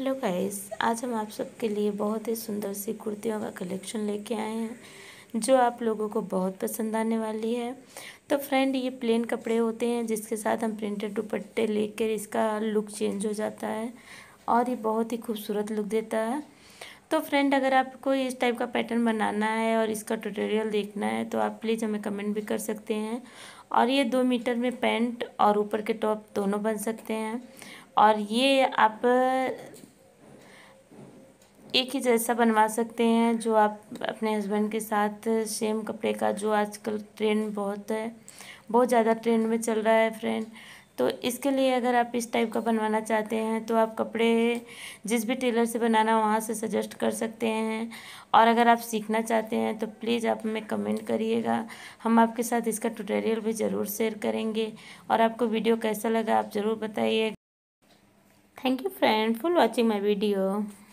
hello guys आज हम आप सबके लिए बहुत ही सुंदर सी कुर्तियों का कलेक्शन लेके आए हैं जो आप लोगों को बहुत पसंद आने वाली है तो फ्रेंड ये प्लेन कपड़े होते हैं जिसके साथ हम प्रिंटेड दुपट्टे लेकर इसका लुक चेंज हो जाता है और ये बहुत ही खूबसूरत लुक देता है तो फ्रेंड अगर आपको इस टाइप का पैटर्न बनाना है और इसका ट्यूटोरियल देखना है तो आप प्लीज़ हमें कमेंट भी कर सकते हैं और ये दो मीटर में पैंट और ऊपर के टॉप दोनों बन सकते हैं और ये आप एक ही जैसा बनवा सकते हैं जो आप अपने हस्बैंड के साथ सेम कपड़े का जो आजकल ट्रेंड बहुत है बहुत ज़्यादा ट्रेंड में चल रहा है फ्रेंड तो इसके लिए अगर आप इस टाइप का बनवाना चाहते हैं तो आप कपड़े जिस भी टेलर से बनाना वहाँ से सजेस्ट कर सकते हैं और अगर आप सीखना चाहते हैं तो प्लीज़ आप हमें कमेंट करिएगा हम आपके साथ इसका ट्यूटोरियल भी ज़रूर शेयर करेंगे और आपको वीडियो कैसा लगा आप ज़रूर बताइएगा thank you friend for watching my video